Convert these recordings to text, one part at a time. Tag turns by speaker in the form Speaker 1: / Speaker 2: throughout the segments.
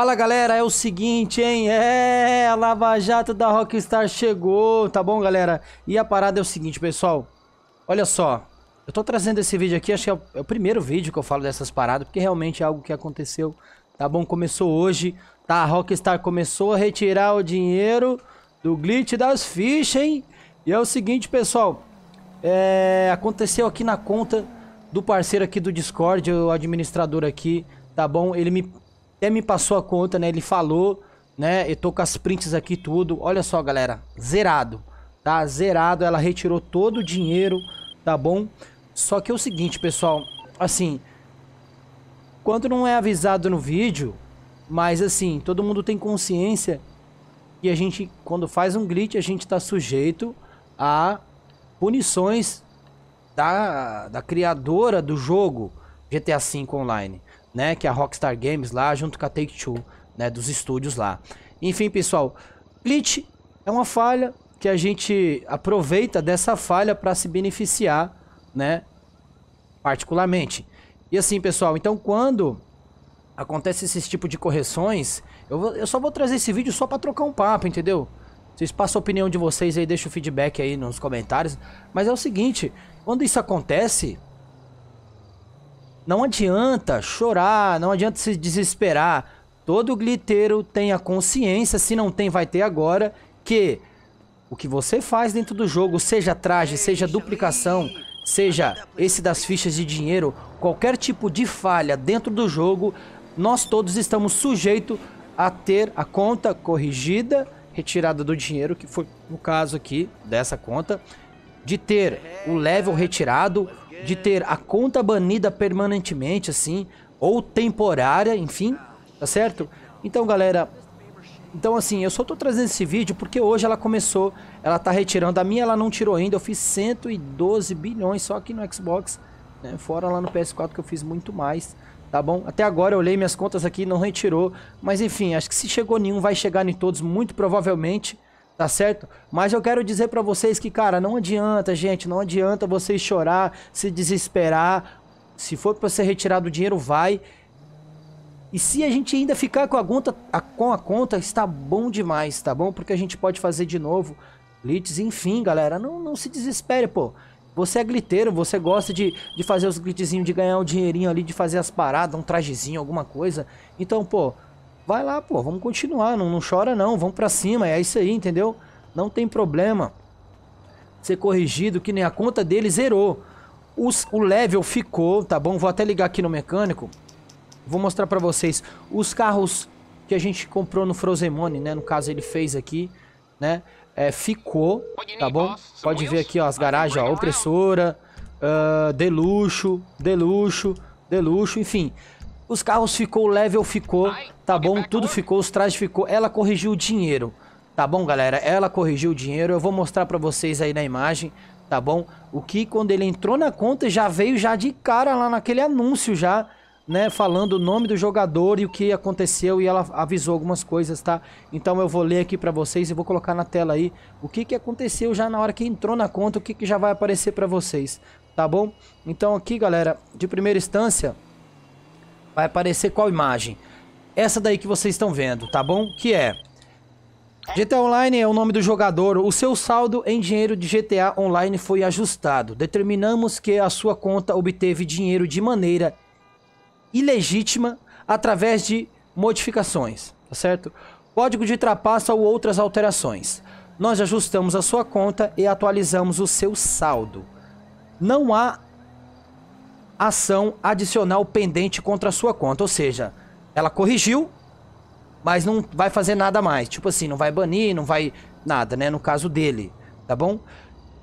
Speaker 1: Fala galera, é o seguinte, hein? É, a Lava Jato da Rockstar chegou, tá bom, galera? E a parada é o seguinte, pessoal. Olha só, eu tô trazendo esse vídeo aqui, acho que é o, é o primeiro vídeo que eu falo dessas paradas, porque realmente é algo que aconteceu, tá bom? Começou hoje, tá? A Rockstar começou a retirar o dinheiro do glitch das fichas, hein? E é o seguinte, pessoal, é, aconteceu aqui na conta do parceiro aqui do Discord, o administrador aqui, tá bom? Ele me até me passou a conta, né? Ele falou, né? Eu tô com as prints aqui tudo. Olha só, galera. Zerado, tá? Zerado. Ela retirou todo o dinheiro, tá bom? Só que é o seguinte, pessoal. Assim, quando não é avisado no vídeo, mas assim, todo mundo tem consciência que a gente, quando faz um glitch, a gente tá sujeito a punições da, da criadora do jogo GTA V Online né? Que é a Rockstar Games lá, junto com a Take-Two, né? Dos estúdios lá. Enfim, pessoal, glitch é uma falha que a gente aproveita dessa falha para se beneficiar, né? Particularmente. E assim, pessoal, então quando acontece esse tipo de correções, eu, vou, eu só vou trazer esse vídeo só para trocar um papo, entendeu? Vocês passam a opinião de vocês aí, deixa o feedback aí nos comentários. Mas é o seguinte, quando isso acontece, não adianta chorar, não adianta se desesperar. Todo gliteiro tem a consciência, se não tem, vai ter agora, que o que você faz dentro do jogo, seja traje, é, seja duplicação, seja esse das fichas de dinheiro, qualquer tipo de falha dentro do jogo, nós todos estamos sujeitos a ter a conta corrigida, retirada do dinheiro, que foi no caso aqui dessa conta, de ter o level retirado, de ter a conta banida permanentemente, assim, ou temporária, enfim, tá certo? Então, galera, então assim, eu só tô trazendo esse vídeo porque hoje ela começou, ela tá retirando, a minha ela não tirou ainda, eu fiz 112 bilhões só aqui no Xbox, né? fora lá no PS4 que eu fiz muito mais, tá bom? Até agora eu olhei minhas contas aqui, não retirou, mas enfim, acho que se chegou nenhum, vai chegar em todos, muito provavelmente, Tá certo? Mas eu quero dizer para vocês que, cara, não adianta, gente, não adianta vocês chorar, se desesperar. Se for para ser retirado o dinheiro, vai. E se a gente ainda ficar com a, conta, a, com a conta, está bom demais, tá bom? Porque a gente pode fazer de novo glitches. Enfim, galera, não, não se desespere, pô. Você é gliteiro, você gosta de, de fazer os glitzinhos, de ganhar um dinheirinho ali, de fazer as paradas, um trajezinho, alguma coisa. Então, pô, Vai lá, pô, vamos continuar, não, não chora não, vamos pra cima, é isso aí, entendeu? Não tem problema ser corrigido, que nem a conta dele zerou. Os, o level ficou, tá bom? Vou até ligar aqui no mecânico. Vou mostrar pra vocês os carros que a gente comprou no Frozemone, né? No caso, ele fez aqui, né? É, ficou, tá bom? Pode ver aqui, ó, as garagens, ó, opressora, uh, luxo, de luxo, enfim. Os carros ficou, o level ficou, tá bom? Tudo ficou, os trajes ficou. Ela corrigiu o dinheiro, tá bom, galera? Ela corrigiu o dinheiro. Eu vou mostrar pra vocês aí na imagem, tá bom? O que quando ele entrou na conta já veio já de cara lá naquele anúncio já, né? Falando o nome do jogador e o que aconteceu e ela avisou algumas coisas, tá? Então eu vou ler aqui pra vocês e vou colocar na tela aí o que que aconteceu já na hora que entrou na conta, o que que já vai aparecer pra vocês, tá bom? Então aqui, galera, de primeira instância vai aparecer qual imagem? Essa daí que vocês estão vendo, tá bom? Que é... GTA Online é o nome do jogador. O seu saldo em dinheiro de GTA Online foi ajustado. Determinamos que a sua conta obteve dinheiro de maneira ilegítima através de modificações, tá certo? Código de trapaça ou outras alterações. Nós ajustamos a sua conta e atualizamos o seu saldo. Não há ação adicional pendente contra a sua conta. Ou seja, ela corrigiu, mas não vai fazer nada mais. Tipo assim, não vai banir, não vai nada, né? No caso dele, tá bom?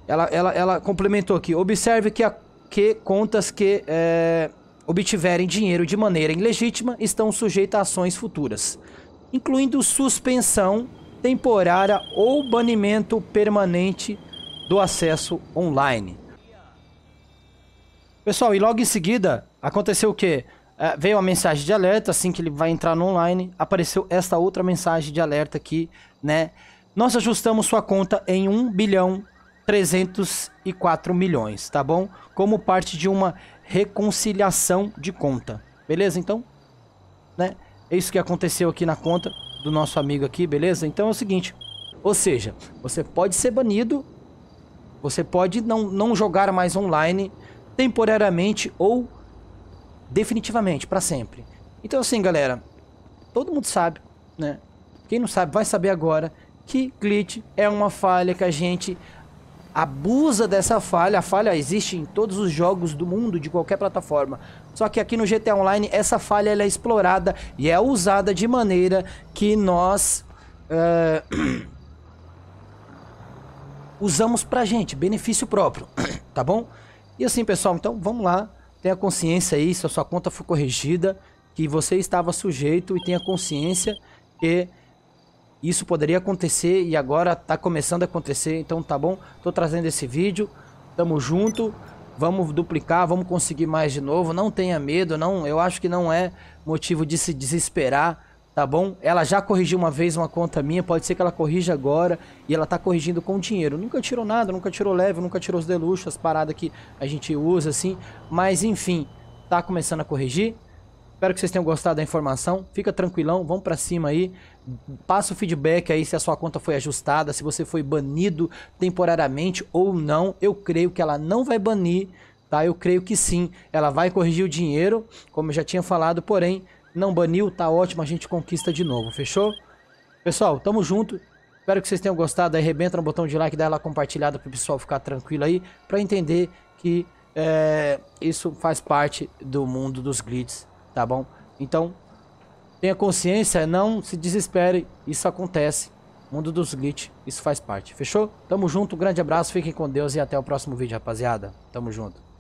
Speaker 1: Ela, ela, ela complementou aqui. Observe que, a, que contas que é, obtiverem dinheiro de maneira ilegítima estão sujeitas a ações futuras, incluindo suspensão temporária ou banimento permanente do acesso online. Pessoal, e logo em seguida, aconteceu o quê? É, veio a mensagem de alerta, assim que ele vai entrar no online, apareceu esta outra mensagem de alerta aqui, né? Nós ajustamos sua conta em 1 bilhão 304 milhões, tá bom? Como parte de uma reconciliação de conta. Beleza? Então, né? É isso que aconteceu aqui na conta do nosso amigo aqui, beleza? Então é o seguinte, ou seja, você pode ser banido, você pode não, não jogar mais online, temporariamente ou definitivamente, para sempre. Então assim, galera, todo mundo sabe, né? Quem não sabe vai saber agora que glitch é uma falha que a gente abusa dessa falha. A falha existe em todos os jogos do mundo, de qualquer plataforma. Só que aqui no GTA Online, essa falha é explorada e é usada de maneira que nós uh, usamos pra gente, benefício próprio, tá bom? E assim, pessoal, então vamos lá. Tenha consciência aí, se a sua conta foi corrigida, que você estava sujeito e tenha consciência que isso poderia acontecer e agora está começando a acontecer. Então tá bom, estou trazendo esse vídeo. Tamo junto. Vamos duplicar, vamos conseguir mais de novo. Não tenha medo, não, eu acho que não é motivo de se desesperar tá bom? Ela já corrigiu uma vez uma conta minha, pode ser que ela corrija agora e ela tá corrigindo com dinheiro. Nunca tirou nada, nunca tirou leve, nunca tirou os deluxos, as paradas que a gente usa assim, mas enfim, tá começando a corrigir. Espero que vocês tenham gostado da informação. Fica tranquilão, vamos para cima aí. Passa o feedback aí se a sua conta foi ajustada, se você foi banido temporariamente ou não. Eu creio que ela não vai banir, tá? Eu creio que sim. Ela vai corrigir o dinheiro, como eu já tinha falado, porém, não baniu, tá ótimo, a gente conquista de novo, fechou? Pessoal, tamo junto. Espero que vocês tenham gostado. Arrebenta no botão de like, dá ela compartilhada pro pessoal ficar tranquilo aí, pra entender que é, isso faz parte do mundo dos glitches, tá bom? Então, tenha consciência, não se desespere, isso acontece. Mundo dos glitches, isso faz parte, fechou? Tamo junto, grande abraço, fiquem com Deus e até o próximo vídeo, rapaziada. Tamo junto.